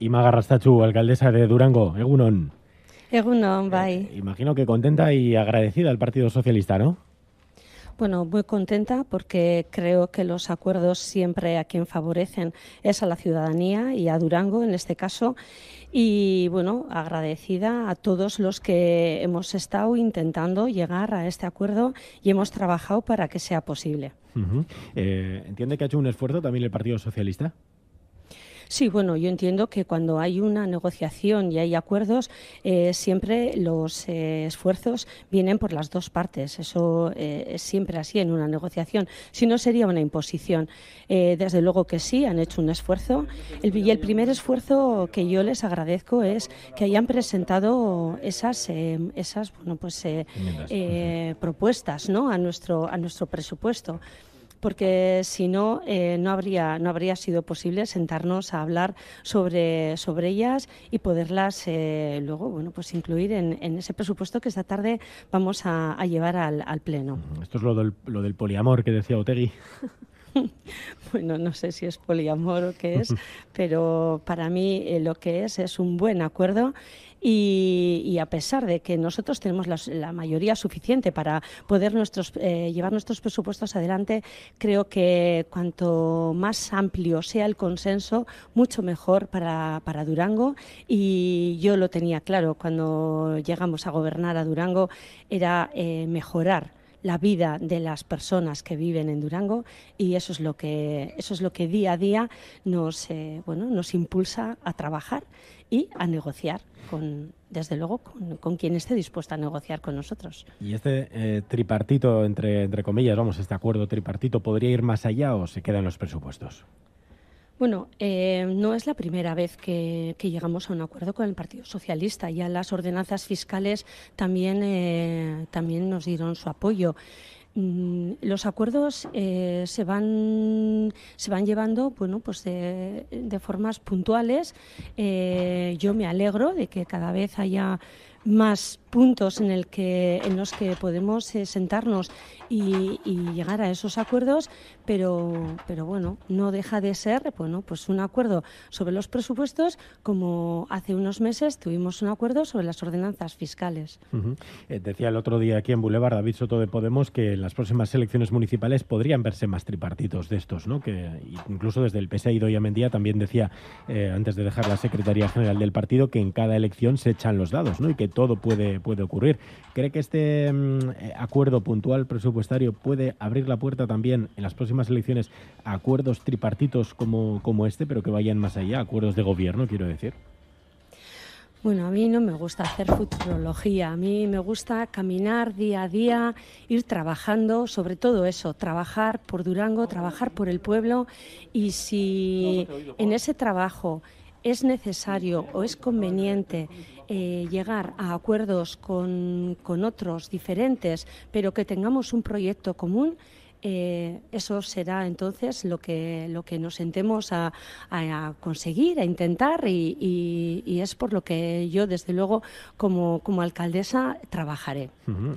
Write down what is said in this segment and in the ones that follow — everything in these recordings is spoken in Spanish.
Ima Garrastachu, alcaldesa de Durango, Egunon. Egunon, bye. Eh, imagino que contenta y agradecida al Partido Socialista, ¿no? Bueno, muy contenta porque creo que los acuerdos siempre a quien favorecen es a la ciudadanía y a Durango en este caso. Y bueno, agradecida a todos los que hemos estado intentando llegar a este acuerdo y hemos trabajado para que sea posible. Eh, ¿Entiende que ha hecho un esfuerzo también el Partido Socialista? Sí, bueno, yo entiendo que cuando hay una negociación y hay acuerdos, eh, siempre los eh, esfuerzos vienen por las dos partes. Eso eh, es siempre así en una negociación. Si no, sería una imposición. desde luego que sí, han hecho un esfuerzo. El, y el primer esfuerzo que yo les agradezco es que hayan presentado esas, esas bueno, pues, propuestas ¿no? a, nuestro, a nuestro presupuesto porque si no, eh, no, habría, no habría sido posible sentarnos a hablar sobre, sobre ellas y poderlas eh, luego bueno, pues incluir en, ese presupuesto que esta tarde vamos a, llevar al, Pleno. Esto es lo del, lo del poliamor que decía Otegui. bueno, no sé si es poliamor o qué es, pero para mí eh, lo que es es un buen acuerdo y, a pesar de que nosotros tenemos la, mayoría suficiente para poder nuestros, eh, llevar nuestros presupuestos adelante, creo que cuanto más amplio sea el consenso, mucho mejor para, Durango. Y yo lo tenía claro cuando llegamos a gobernar a Durango, era eh, mejorar la vida de las personas que viven en Durango y eso es lo que, eso es lo que día a día nos, eh, bueno, nos impulsa a trabajar y a negociar con, desde luego, con, quien esté dispuesta a negociar con nosotros. Y este eh, tripartito, entre, entre comillas, vamos, este acuerdo tripartito, ¿podría ir más allá o se quedan los presupuestos? Bueno, eh, no es la primera vez que, llegamos a un acuerdo con el Partido Socialista. Ya las ordenanzas fiscales también, eh, también nos dieron su apoyo. Mm, los acuerdos eh, se, van, se van llevando bueno, pues de formas puntuales. yo me alegro de que cada vez haya más puntos en, el que, en los que podemos eh, sentarnos y, llegar a esos acuerdos, pero, pero bueno, no deja de ser bueno, pues un acuerdo sobre los presupuestos, como hace unos meses tuvimos un acuerdo sobre las ordenanzas fiscales. Eh, decía el otro día aquí en Boulevard David Soto de Podemos que en las próximas elecciones municipales podrían verse más tripartitos de estos, ¿no? incluso desde el PSE y Mendía también decía, eh, antes de dejar la Secretaría General del partido, que en cada elección se echan los dados y que todo puede, puede ocurrir. ¿Cree que este mm, eh, acuerdo puntual presupuestario puede abrir la puerta también en las próximas elecciones a acuerdos tripartitos como, como este, pero que vayan más allá, acuerdos de gobierno, quiero decir? Bueno, a mí no me gusta hacer futurología, a mí me gusta caminar día a día, ir trabajando, sobre todo eso, trabajar por Durango, trabajar por el pueblo y si en ese trabajo es necesario o es conveniente eh, llegar a acuerdos con, con otros diferentes, pero que tengamos un proyecto común, eh, eso será entonces lo que, lo que nos sentemos a, a conseguir, a intentar y, es por lo que yo desde luego como, como alcaldesa trabajaré.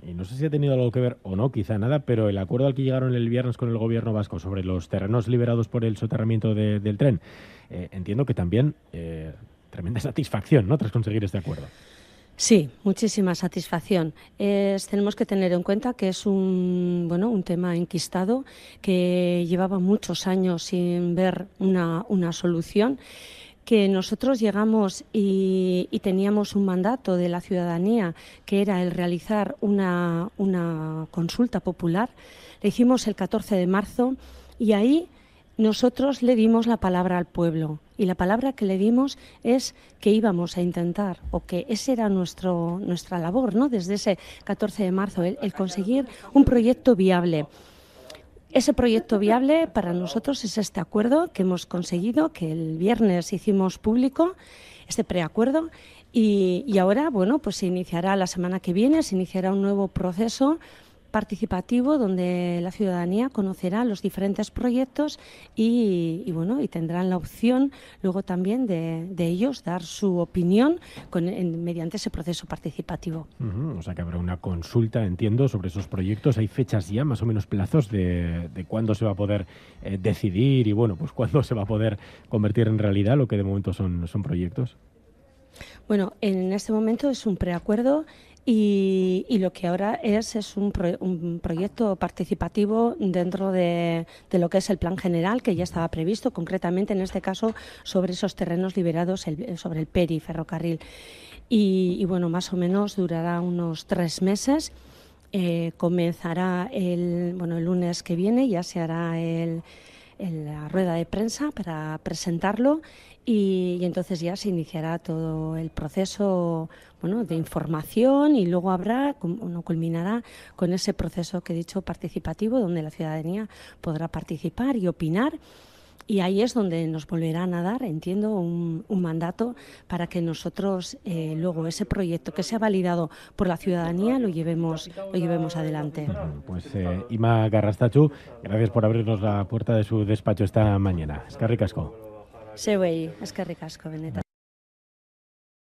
Y no sé si ha tenido algo que ver o no, quizá nada, pero el acuerdo al que llegaron el viernes con el gobierno vasco sobre los terrenos liberados por el soterramiento del tren, eh, entiendo que también eh, tremenda satisfacción ¿no? tras conseguir este acuerdo. Sí, muchísima satisfacción. tenemos que tener en cuenta que es un, bueno, un tema enquistado que llevaba muchos años sin ver una, solución que nosotros llegamos y, teníamos un mandato de la ciudadanía que era el realizar una, una consulta popular. Le hicimos el 14 de marzo y ahí nosotros le dimos la palabra al pueblo y la palabra que le dimos es que íbamos a intentar o que esa era nuestro, nuestra labor, ¿no? Desde ese 14 de marzo, el, conseguir un proyecto viable. Ese proyecto viable para nosotros es este acuerdo que hemos conseguido, que el viernes hicimos público, este preacuerdo, y, y ahora, bueno, pues se iniciará la semana que viene, se iniciará un nuevo proceso participativo donde la ciudadanía conocerá los diferentes proyectos y, bueno y tendrán la opción luego también de, ellos dar su opinión mediante ese proceso participativo. O sea que habrá una consulta, entiendo, sobre esos proyectos. Hay fechas ya, más o menos plazos de, cuándo se va a poder eh, decidir y bueno, pues cuándo se va a poder convertir en realidad lo que de momento son, son proyectos. Bueno, en este momento es un preacuerdo y, lo que ahora es es un, proyecto participativo dentro de, lo que es el plan general que ya estaba previsto, concretamente en este caso sobre esos terrenos liberados sobre el Peri ferrocarril. Y, bueno, más o menos durará unos tres meses. Eh, comenzará el, bueno, el lunes que viene, ya se hará el, en la rueda de prensa para presentarlo y, entonces ya se iniciará todo el proceso bueno, de información y luego habrá, uno culminará con ese proceso que he dicho participativo donde la ciudadanía podrá participar y opinar y ahí es donde nos volverán a dar, entiendo, un, mandato para que nosotros eh, luego ese proyecto que se ha validado por la ciudadanía lo llevemos, lo llevemos adelante. Pues eh, Ima Garrastachu, gracias por abrirnos la puerta de su despacho esta mañana. Escarri Casco. Se ve, Escarri Casco,